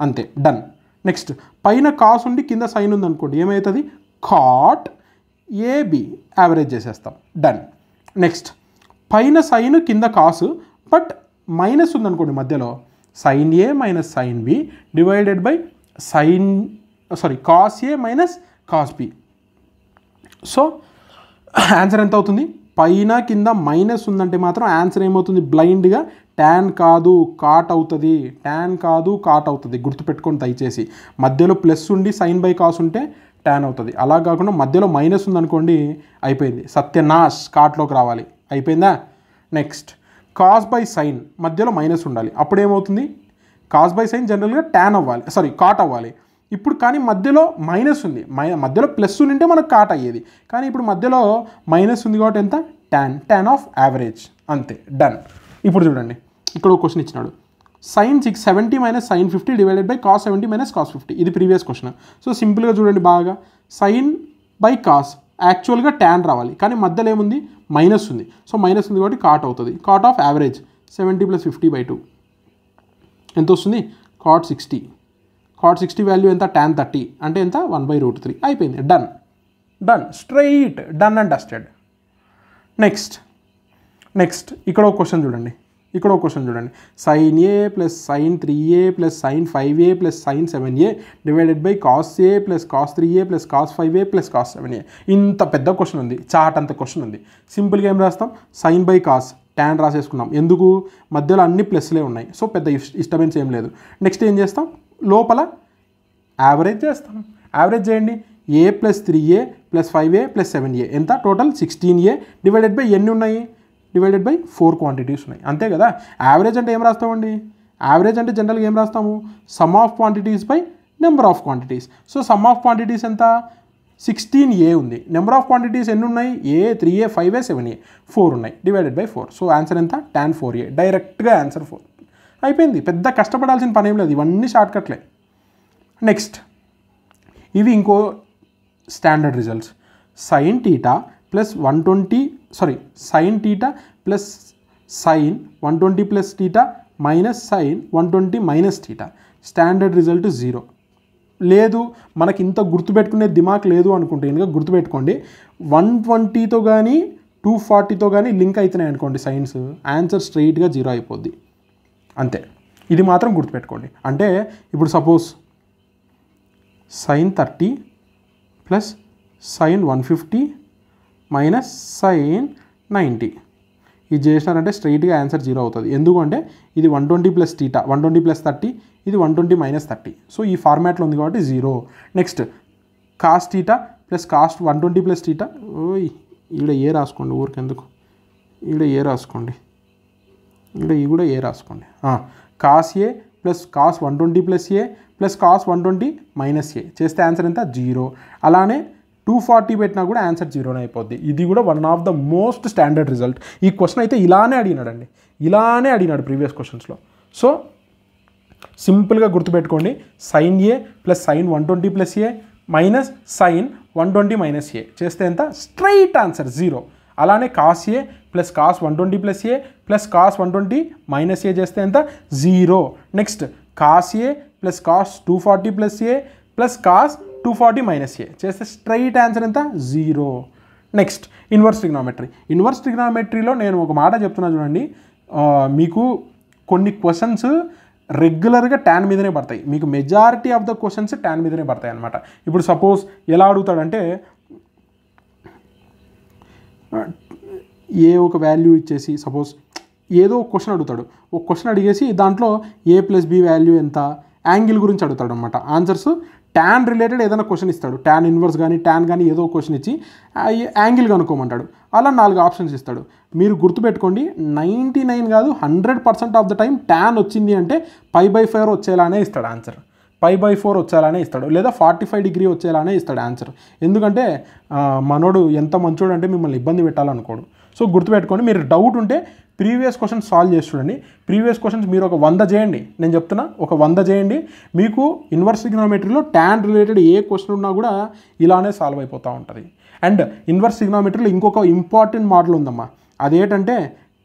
అంతే డన్ నెక్స్ట్ పైన కాస్ ఉండి కింద సైన్ ఉందనుకోండి ఏమవుతుంది కాట్ ఏబి యావరేజ్ చేసేస్తాం డన్ నెక్స్ట్ పైన సైన్ కింద కాసు బట్ మైనస్ ఉందనుకోండి మధ్యలో sin A minus sin b divided by sin sorry cos A minus cos b so answer ఎంత అవుతుంది పైన కింద మైనస్ ఉందంటే మాత్రం ఆన్సర్ ఏమవుతుంది బ్లైండ్గా ట్యాన్ కాదు కాట్ అవుతుంది ట్యాన్ కాదు కాట్ అవుతుంది గుర్తుపెట్టుకోండి దయచేసి మధ్యలో ప్లస్ ఉండి సైన్ బై కాస్ ఉంటే ట్యాన్ అవుతుంది అలా కాకుండా మధ్యలో మైనస్ ఉందనుకోండి అయిపోయింది సత్యనాష్ కాట్లోకి రావాలి అయిపోయిందా నెక్స్ట్ కాస్ బై సైన్ మధ్యలో మైనస్ ఉండాలి అప్పుడు ఏమవుతుంది కాస్ బై సైన్ జనరల్గా ట్యాన్ అవ్వాలి సారీ కాట్ అవ్వాలి ఇప్పుడు కానీ మధ్యలో మైనస్ ఉంది మై మధ్యలో ప్లస్ ఉంటే మనకు కాట్ అయ్యేది కానీ ఇప్పుడు మధ్యలో మైనస్ ఉంది కాబట్టి ఎంత ట్యాన్ ట్యాన్ ఆఫ్ యావరేజ్ అంతే డన్ ఇప్పుడు చూడండి ఇక్కడ ఒక క్వశ్చన్ ఇచ్చినాడు sin six seventy minus sin fifty divided by cos seventy minus cos fifty ఇది ప్రీవియస్ క్వశ్చన్ సో సింపుల్గా చూడండి బాగా సైన్ బై కాస్ యాక్చువల్గా ట్యాన్ రావాలి కానీ మధ్యలో ఏముంది మైనస్ ఉంది సో మైనస్ ఉంది కాబట్టి కాట్ అవుతుంది cot of average seventy plus fifty by two ఎంత వస్తుంది cot sixty cot sixty value ఎంత ట్యాన్ థర్టీ అంటే ఎంత వన్ బై రూట్ త్రీ అయిపోయింది done done straight done and dusted next next ఇక్కడ ఒక క్వశ్చన్ చూడండి ఇక్కడ ఒక క్వశ్చన్ చూడండి sine A plus sine three A plus sine five A plus sine seven A divided by cos A plus cos three A plus cos five A plus cos seven A ఇంత పెద్ద question ఉంది chat అంత question ఉంది సింపుల్గా ఏం రాస్తాం sine by cos tan రాసేసుకున్నాం ఎందుకు మధ్యలో అన్ని ప్లస్లే ఉన్నాయి సో పెద్ద ఇష్టమైన ఏం లేదు నెక్స్ట్ ఏం చేస్తాం లోపల యావరేజ్ చేస్తాం యావరేజ్ చేయండి A plus three A plus five A plus seven A ఎంత total sixteen A divided by ఎన్ని ఉన్నాయి డివైడెడ్ బై ఫోర్ క్వాంటిటీస్ ఉన్నాయి అంతే కదా యావరేజ్ అంటే ఏం రాస్తామండి యావరేజ్ అంటే జనరల్గా ఏం రాస్తాము sum of quantities by number of quantities so sum of quantities ఎంత సిక్స్టీన్ ఏ ఉంది నెంబర్ ఆఫ్ క్వాంటిటీస్ ఎన్ని ఉన్నాయి A three A five A seven A four ఉన్నాయి divided by four so answer ఎంత టెన్ ఫోర్ ఏ డైరెక్ట్గా answer four అయిపోయింది పెద్ద కష్టపడాల్సిన పని ఏం లేదు ఇవన్నీ షార్ట్కట్లే నెక్స్ట్ ఇవి ఇంకో standard results sine theta plus one twenty sorry sine theta plus sine one twenty plus theta minus sine one twenty minus theta standard result zero లేదు మనకి ఇంత గుర్తుపెట్టుకునే దిమాక్ లేదు అనుకుంటే ఇంకా గుర్తుపెట్టుకోండి వన్ ట్వంటీతో కానీ టూ ఫార్టీతో కానీ లింక్ అవుతున్నాయి అనుకోండి సైన్స్ ఆన్సర్ స్ట్రెయిట్గా జీరో అయిపోద్ది అంతే ఇది మాత్రం గుర్తుపెట్టుకోండి అంటే ఇప్పుడు suppose sine thirty plus sine one fifty minus sine ninety ఇది చేసినారంటే స్ట్రైట్గా ఆన్సర్ జీరో అవుతుంది ఎందుకంటే ఇది one twenty plus theta one twenty plus thirty ఇది one twenty minus thirty so ఈ ఫార్మాట్లో ఉంది కాబట్టి zero next cos theta plus cos one twenty plus theta ఓయ్ ఈడ ఏ రాసుకోండి ఊరికెందుకు ఈడ ఏ రాసుకోండి ఈడ ఈ కూడా ఏ రాసుకోండి cos A plus cos one twenty plus A plus cos one twenty minus A చేస్తే ఆన్సర్ ఎంత జీరో అలానే టూ ఫార్టీ పెట్టినా కూడా ఆన్సర్ జీరోనే అయిపోద్ది ఇది కూడా one of the most standard result ఈ క్వశ్చన్ అయితే ఇలానే అడిగినాడండి ఇలానే అడిగినాడు ప్రీవియస్ క్వశ్చన్స్లో సో సింపుల్గా గుర్తుపెట్టుకోండి sine A plus sine one twenty plus A minus sine one twenty minus A చేస్తే ఎంత స్ట్రైట్ ఆన్సర్ జీరో అలానే cos A plus cos one twenty plus A plus cos one twenty minus A చేస్తే ఎంత zero next cos A plus cos two forty plus A plus cos two forty minus A చేస్తే straight answer ఎంత zero next inverse trigonometry inverse ట్రిగ్నామెట్రీలో నేను ఒక మాట చెప్తున్నా చూడండి మీకు కొన్ని క్వశ్చన్స్ రెగ్యులర్గా ట్యాన్ మీదనే పడతాయి మీకు majority of the questions tan మీదనే పడతాయి అనమాట ఇప్పుడు సపోజ్ ఎలా అడుగుతాడంటే ఏ ఒక వాల్యూ ఇచ్చేసి సపోజ్ ఏదో ఒక క్వశ్చన్ అడుగుతాడు ఒక క్వశ్చన్ అడిగేసి దాంట్లో ఏ ప్లస్ బి వాల్యూ ఎంత యాంగిల్ గురించి అడుగుతాడు అనమాట ఆన్సర్స్ ట్యాన్ రిలేటెడ్ ఏదైనా క్వశ్చన్ ఇస్తాడు ట్యాన్ ఇన్వర్స్ కానీ ట్యాన్ కానీ ఏదో క్వశ్చన్ ఇచ్చి యాంగిల్ కనుక్కోమంటాడు అలా నాలుగు ఆప్షన్స్ ఇస్తాడు మీరు గుర్తుపెట్టుకోండి నైంటీ నైన్ కాదు hundred percent of the time tan వచ్చింది అంటే పై బై ఫైవ్ వచ్చేలానే ఇస్తాడు ఆన్సర్ పై బై ఫోర్ వచ్చేలానే ఇస్తాడు లేదా ఫార్టీ ఫైవ్ డిగ్రీ వచ్చేలానే ఇస్తాడు ఆన్సర్ ఎందుకంటే మనోడు ఎంత మంచోడు అంటే మిమ్మల్ని ఇబ్బంది పెట్టాలనుకోడు సో గుర్తుపెట్టుకోండి మీరు డౌట్ ఉంటే ప్రీవియస్ క్వశ్చన్ సాల్వ్ చేసి చూడండి ప్రీవియస్ క్వశ్చన్స్ మీరు ఒక వంద చేయండి నేను చెప్తున్నా ఒక వంద చేయండి మీకు ఇన్వర్స్ సిగ్నోమెట్రీలో ట్యాన్ రిలేటెడ్ ఏ క్వశ్చన్ ఉన్నా కూడా ఇలానే సాల్వ్ అయిపోతూ ఉంటుంది అండ్ ఇన్వర్స్ సిగ్నోమెట్రీలో ఇంకొక ఇంపార్టెంట్ మోడల్ ఉందమ్మా అదేంటంటే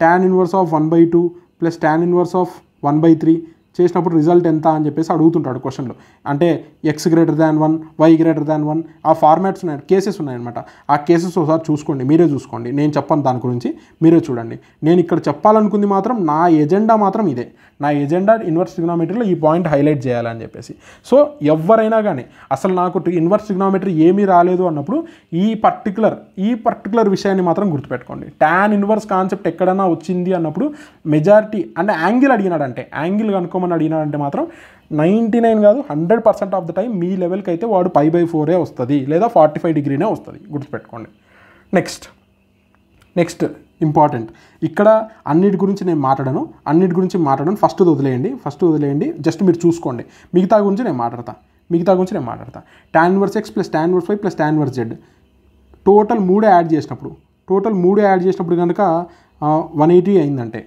tan inverse of one by two plus tan inverse of one by three చేసినప్పుడు రిజల్ట్ ఎంత అని చెప్పేసి అడుగుతుంటాడు క్వశ్చన్లో అంటే X greater than one Y greater than one ఆ ఫార్మాట్స్ ఉన్నాయి కేసెస్ ఉన్నాయన్నమాట ఆ కేసెస్ ఒకసారి చూసుకోండి మీరే చూసుకోండి నేను చెప్పను దాని గురించి మీరే చూడండి నేను ఇక్కడ చెప్పాలనుకుంది మాత్రం నా ఎజెండా మాత్రం ఇదే నా ఎజెండా ఇన్వర్స్ ట్రిగ్నోమెట్రీలో ఈ పాయింట్ హైలైట్ చేయాలని చెప్పేసి సో ఎవరైనా కానీ అసలు నాకు ఇన్వర్స్ ట్రిగ్నోమెట్రీ ఏమీ రాలేదు అన్నప్పుడు ఈ పర్టికులర్ ఈ పర్టికులర్ విషయాన్ని మాత్రం గుర్తుపెట్టుకోండి టాన్ ఇన్వర్స్ కాన్సెప్ట్ ఎక్కడైనా వచ్చింది అన్నప్పుడు మెజారిటీ అంటే యాంగిల్ అడిగినాడంటే యాంగిల్ కనుక తీసుకోమని అడిగినాడంటే మాత్రం నైంటీ నైన్ కాదు hundred percent of the time మీ లెవెల్కి అయితే వాడు పై బై ఫోరే వస్తుంది లేదా ఫార్టీ ఫైవ్ డిగ్రీనే వస్తుంది గుర్తుపెట్టుకోండి నెక్స్ట్ నెక్స్ట్ ఇంపార్టెంట్ ఇక్కడ అన్నిటి గురించి నేను మాట్లాడను అన్నిటి గురించి మాట్లాడను ఫస్ట్ వదిలేయండి ఫస్ట్ వదిలేయండి జస్ట్ మీరు చూసుకోండి మిగతా గురించి నేను మాట్లాడతాను మిగతా గురించి నేను మాట్లాడతాను tan inverse X plus tan inverse five plus tan inverse Z total మూడే యాడ్ చేసినప్పుడు టోటల్ మూడే యాడ్ చేసినప్పుడు కనుక వన్ ఎయిటీ అయిందంటే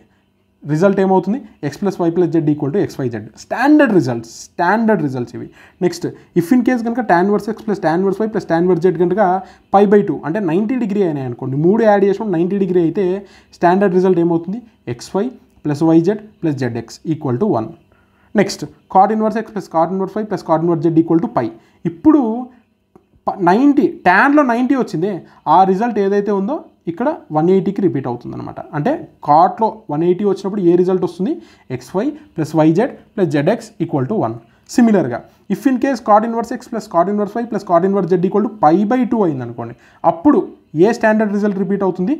రిజల్ట్ ఏమవుతుంది X plus Y plus Z equal to X Y Z standard results standard results ఇవి next if in case కనుక tan inverse X plus tan inverse Y plus tan inverse Z కనుక pi by two అంటే ninety degree అయినాయి అనుకోండి మూడు add చేసినప్పుడు ninety degree అయితే standard result ఏమవుతుంది X Y plus Y Z plus Z X equal to one next cot inverse X plus cot inverse Y plus cot inverse Z equal to pi ఇప్పుడు ninety ట్యాన్లో ninety వచ్చింది ఆ result ఏదైతే ఉందో ఇక్కడ one ఎయిటీకి repeat అవుతుంది అనమాట అంటే కార్ట్లో one eighty వచ్చినప్పుడు ఏ రిజల్ట్ వస్తుంది X Y plus Y Z plus Z X equal to one సిమిలర్గా if in case cot inverse X plus cot inverse Y plus cot inverse Z equal to pi by two అయింది అనుకోండి అప్పుడు ఏ standard result repeat అవుతుంది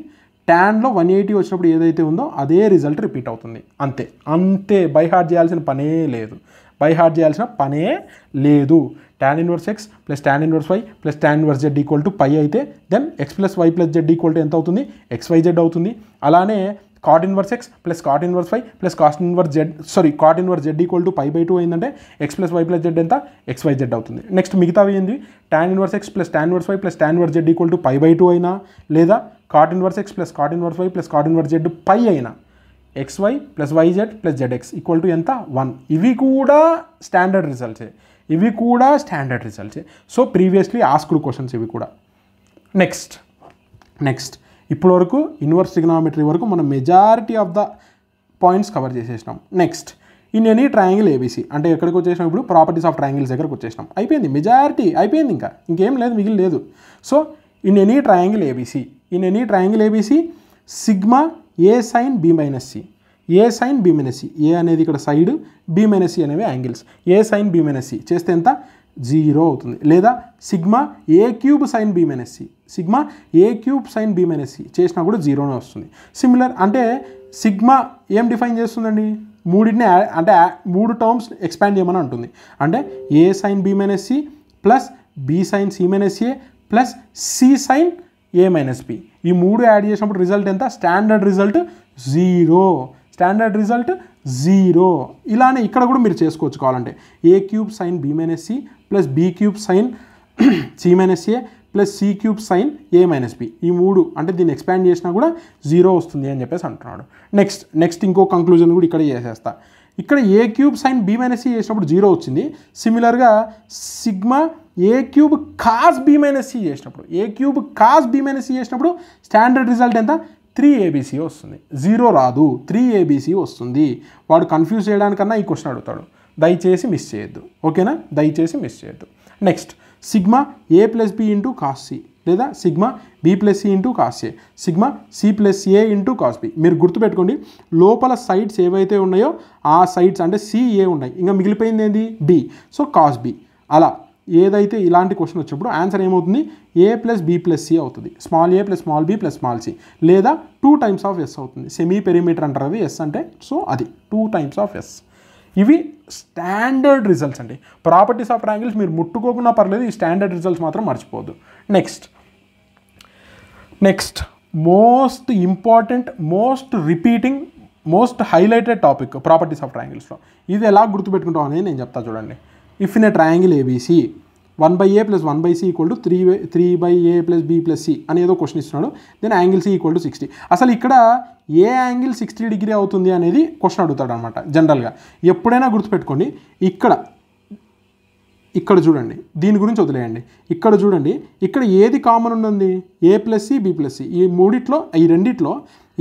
ట్యాన్లో one eighty వచ్చినప్పుడు ఏదైతే ఉందో అదే result repeat అవుతుంది అంతే అంతే బై హార్ట్ చేయాల్సిన పనే లేదు బై హార్ట్ చేయాల్సిన పనే లేదు tan inverse X plus tan inverse Y plus tan inverse Z equal to pi అయితే then X plus Y plus Z equal to ఎంత అవుతుంది ఎక్స్ వై జెడ్ అవుతుంది అలానే cot inverse X plus cot inverse Y plus cos inverse Z sorry cot inverse Z equal to pi by two అయిందంటే X plus Y plus Z ఎంత X Y Z అవుతుంది next మిగతావి ఏంది tan inverse X plus tan inverse Y plus tan inverse Z equal to pi by two అయినా లేదా cot inverse X plus cot inverse Y plus cot inverse Z pi అయినా X Y plus Y Z plus Z X equal to ఎంత one ఇవి కూడా standard రిజల్ట్సే ఇవి కూడా standard results so previously asked questions ఇవి కూడా నెక్స్ట్ నెక్స్ట్ ఇప్పటి వరకు ఇన్వర్స్ ట్రిగ్నామెట్రీ వరకు మనం majority of the points cover చేసేసినాం next in any triangle ABC అంటే ఎక్కడికి వచ్చేసినాం ఇప్పుడు ప్రాపర్టీస్ ఆఫ్ ట్రయాంగిల్స్ దగ్గరకు వచ్చేసినాం అయిపోయింది మెజారిటీ అయిపోయింది ఇంకా ఇంకేం లేదు మిగిలి లేదు so in any triangle ABC in any triangle ABC sigma A sine B minus C A sine B A అనేది ఇక్కడ సైడ్ బి అనేవి యాంగిల్స్ ఏ సైన్ బి చేస్తే ఎంత జీరో అవుతుంది లేదా sigma A cube sine B sigma A cube sine B minus చేసినా కూడా జీరోనే వస్తుంది సిమిలర్ అంటే సిగ్మా ఏం డిఫైన్ చేస్తుందండి మూడింటిని అంటే మూడు టర్మ్స్ ఎక్స్పాండ్ చేయమని అంటుంది అంటే A sine B plus B sine C minus A plus C sine A minus B ఈ మూడు యాడ్ చేసినప్పుడు రిజల్ట్ ఎంత standard result zero standard result zero ఇలానే ఇక్కడ కూడా మీరు చేసుకోవచ్చు కావాలంటే A cube sine B minus C plus B cube sine C minus A plus C cube sine A minus B ఈ మూడు అంటే దీన్ని ఎక్స్పాండ్ చేసినా కూడా జీరో వస్తుంది అని చెప్పేసి అంటున్నాడు నెక్స్ట్ నెక్స్ట్ ఇంకో కంక్లూజన్ కూడా ఇక్కడ చేసేస్తా ఇక్కడ A cube sine B minus C చేసినప్పుడు జీరో వచ్చింది సిమిలర్గా sigma A cube cos B minus C చేసినప్పుడు A cube cos B minus C చేసినప్పుడు స్టాండర్డ్ రిజల్ట్ ఎంత త్రీ ఏబీసీ వస్తుంది జీరో రాదు త్రీ ఏబీసీ వస్తుంది వాడు కన్ఫ్యూజ్ చేయడానికన్నా ఈ క్వశ్చన్ అడుగుతాడు దయచేసి మిస్ చేయొద్దు ఓకేనా దయచేసి మిస్ చేయొద్దు next sigma A plus B into cos C లేదా sigma B plus C into cos A sigma C plus A into cos B మీరు గుర్తుపెట్టుకోండి లోపల సైడ్స్ ఏవైతే ఉన్నాయో ఆ సైడ్స్ అంటే సిఏ ఉన్నాయి ఇంకా మిగిలిపోయింది ఏంది బి సో కాస్ బి అలా ఏదైతే ఇలాంటి క్వశ్చన్ వచ్చినప్పుడు ఆన్సర్ ఏమవుతుంది A plus B plus C అవుతుంది small A plus small B plus small C లేదా టూ టైమ్స్ ఆఫ్ ఎస్ అవుతుంది సెమీ పెరిమీటర్ అంటారు అది ఎస్ అంటే సో అది టూ టైమ్స్ ఆఫ్ ఎస్ ఇవి స్టాండర్డ్ రిజల్ట్స్ అండి ప్రాపర్టీస్ ఆఫ్ ట్రాంగిల్స్ మీరు ముట్టుకోకుండా పర్లేదు ఈ స్టాండర్డ్ రిజల్ట్స్ మాత్రం మర్చిపోవద్దు next next most important most repeating most highlighted topic properties of ట్రాంగిల్స్లో ఇది ఎలా గుర్తుపెట్టుకుంటాం అనేది నేను చెప్తా చూడండి if in a triangle ABC one by A plus one by C equal to three three by A plus B plus C అనేదో question ఇస్తున్నాడు then angle C equal to sixty అసలు ఇక్కడ ఏ యాంగిల్ సిక్స్టీ డిగ్రీ అవుతుంది అనేది question అడుగుతాడు అనమాట జనరల్గా ఎప్పుడైనా గుర్తుపెట్టుకోండి ఇక్కడ ఇక్కడ చూడండి దీని గురించి వదిలేయండి ఇక్కడ చూడండి ఇక్కడ ఏది కామన్ ఉంది A plus C B plus C ఈ మూడిట్లో ఈ రెండిట్లో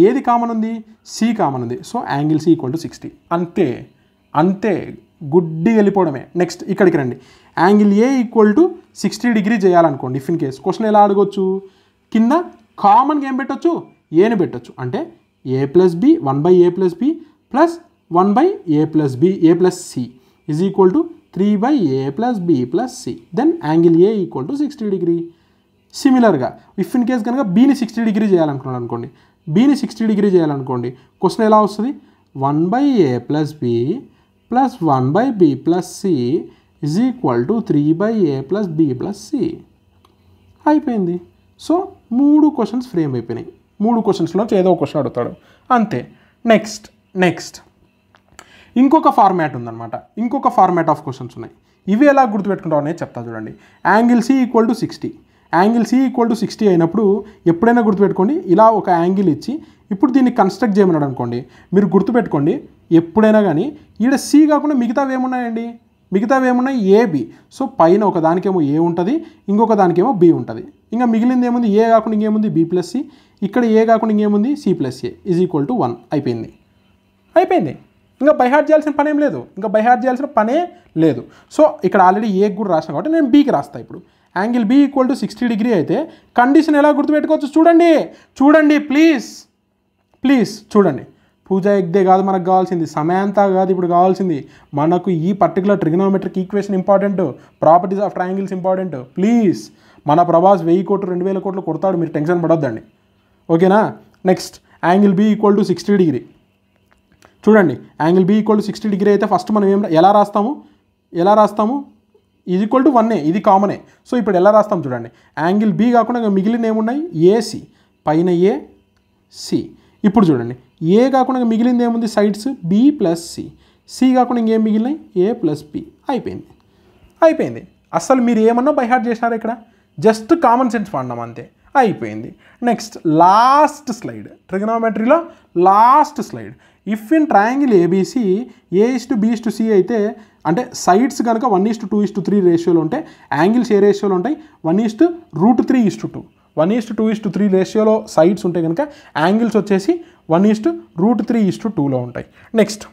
ఏది కామన్ ఉంది సి కామన్ ఉంది so angle C equal to sixty అంతే అంతే గుడ్డి వెళ్ళిపోవడమే నెక్స్ట్ ఇక్కడికి రండి angle A equal to sixty degree చేయాలనుకోండి ఇఫ్ ఇన్ కేస్ క్వశ్చన్ ఎలా అడగొచ్చు కింద కామన్గా ఏం పెట్టచ్చు ఏని పెట్టచ్చు అంటే A plus B one by A plus B plus one by A plus B A plus C is equal to three by A plus B plus C then angle A equal to sixty degree సిమిలర్గా if in case కనుక బీని sixty degree చేయాలనుకున్నాడు అనుకోండి బీని sixty degree చేయాలనుకోండి question ఎలా వస్తుంది one by A plus B plus one by B plus C is equal to three by A plus B plus C అయిపోయింది సో మూడు క్వశ్చన్స్ ఫ్రేమ్ అయిపోయినాయి మూడు క్వశ్చన్స్లో ఏదో క్వశ్చన్ అడుగుతాడు అంతే నెక్స్ట్ నెక్స్ట్ ఇంకొక ఫార్మాట్ ఉందన్నమాట ఇంకొక ఫార్మాట్ ఆఫ్ క్వశ్చన్స్ ఉన్నాయి ఇవి ఎలా గుర్తుపెట్టుకుంటావు అనేది చెప్తా చూడండి angle C equal to sixty angle C equal to sixty అయినప్పుడు ఎప్పుడైనా గుర్తుపెట్టుకోండి ఇలా ఒక యాంగిల్ ఇచ్చి ఇప్పుడు దీన్ని కన్స్ట్రక్ట్ చేయమన్నాడు అనుకోండి మీరు గుర్తుపెట్టుకోండి ఎప్పుడైనా కానీ ఈడ సి కాకుండా మిగతావి ఏమున్నాయండి మిగతావి ఏమున్నాయి ఏ బి సో పైన ఒక దానికేమో ఏ ఉంటుంది ఇంకొక దానికేమో బి ఉంటుంది ఇంకా మిగిలింది ఏముంది ఏ కాకుండా ఇంకేముంది బి ప్లస్ సి ఇక్కడ ఏ కాకుండా ఇంకేముంది C plus A is equal to one అయిపోయింది అయిపోయింది ఇంకా బైహార్ట్ చేయాల్సిన ఏం లేదు ఇంకా బైహార్ట్ చేయాల్సిన పనే లేదు సో ఇక్కడ ఆల్రెడీ ఏ కూడా రాసిన కాబట్టి నేను బీకి రాస్తాను ఇప్పుడు angle B equal to sixty degree అయితే కండిషన్ ఎలా గుర్తుపెట్టుకోవచ్చు చూడండి చూడండి ప్లీజ్ ప్లీజ్ చూడండి పూజ ఎగ్దే కాదు మనకు కావాల్సింది సమయాంత కాదు ఇప్పుడు కావాల్సింది మనకు ఈ particular trigonometric equation important properties of triangles important please మన ప్రభాస్ వెయ్యి కోట్లు రెండు వేల కోట్లు కొడతాడు మీరు టెన్షన్ పడొద్దండి ఓకేనా next angle B equal to sixty degree చూడండి angle B equal to sixty degree అయితే ఫస్ట్ మనం ఏం ఎలా రాస్తాము ఎలా రాస్తాము ఇది ఈక్వల్ టు వన్నే ఇది కామనే సో ఇప్పుడు ఎలా రాస్తాం చూడండి యాంగిల్ బి కాకుండా మిగిలిన ఏమున్నాయి ఏసి పైన ఏ సి ఇప్పుడు చూడండి ఏ కాకుండా మిగిలింది ఏముంది sides B plus C C కాకుండా ఇంకేం మిగిలినాయి ఏ ప్లస్ బి అయిపోయింది అయిపోయింది అస్సలు మీరు ఏమన్నా బైహార్ట్ చేసినారా ఇక్కడ జస్ట్ కామన్ సెన్స్ వాడినాం అంతే అయిపోయింది నెక్స్ట్ లాస్ట్ స్లైడ్ ట్రిగనోమెట్రీలో last slide if in triangle ABC A is to B is to C అయితే అంటే సైడ్స్ కనుక one is to two is to three రేషియోలు ఉంటాయి యాంగిల్స్ ఏ రేషియోలు ఉంటాయి one is to root three is to two one is to two is to three రేషియోలో sides ఉంటాయి కనుక యాంగిల్స్ వచ్చేసి one is to root three is to టూలో ఉంటాయి నెక్స్ట్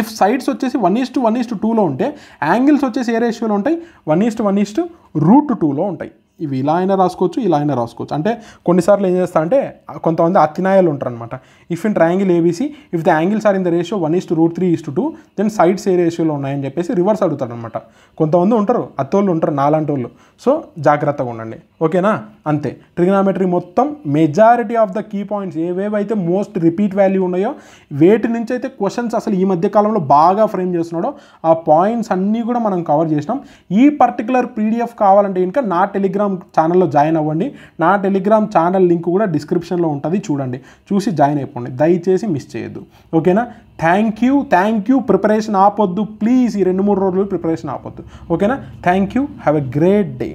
ఇఫ్ సైడ్స్ వచ్చేసి వన్ ఈస్ట్ వన్ ఈస్ట్ టూలో ఉంటే యాంగిల్స్ వచ్చేసి ఏ రేషియోలో ఉంటాయి one is to one is to root టూలో ఉంటాయి ఇవి ఇలా అయినా రాసుకోవచ్చు ఇలా అయినా రాసుకోవచ్చు అంటే కొన్నిసార్లు ఏం చేస్తా అంటే కొంతమంది అతినాయాలు ఉంటారనమాట if in triangle ABC if the angles are in the ratio one is to root three is to two then sides ఏ రేషియోలో ఉన్నాయని చెప్పేసి రివర్స్ అనమాట కొంతమంది ఉంటారు అత్తోళ్ళు ఉంటారు నాలాంటి వాళ్ళు సో జాగ్రత్తగా ఉండండి ఓకేనా అంతే ట్రిగ్నామెట్రీ మొత్తం majority of the key points ఏవేవైతే మోస్ట్ రిపీట్ వాల్యూ ఉన్నాయో వేటి నుంచి అయితే క్వశ్చన్స్ అసలు ఈ మధ్య కాలంలో బాగా ఫ్రేమ్ చేస్తున్నాడో ఆ పాయింట్స్ అన్నీ కూడా మనం కవర్ చేసినాం ఈ పర్టికులర్ పీడిఎఫ్ కావాలంటే ఇంకా నా టెలిగ్రామ్ ఛానల్లో జాయిన్ అవ్వండి నా టెలిగ్రామ్ ఛానల్ లింక్ కూడా డిస్క్రిప్షన్లో ఉంటుంది చూడండి చూసి జాయిన్ అయిపోండి చేసుకోండి దయచేసి మిస్ చేయొద్దు ఓకేనా thank you thank you preparation ఆపొద్దు ప్లీజ్ ఈ రెండు మూడు రోజులు ప్రిపరేషన్ ఆపొద్దు ఓకేనా thank you have a great day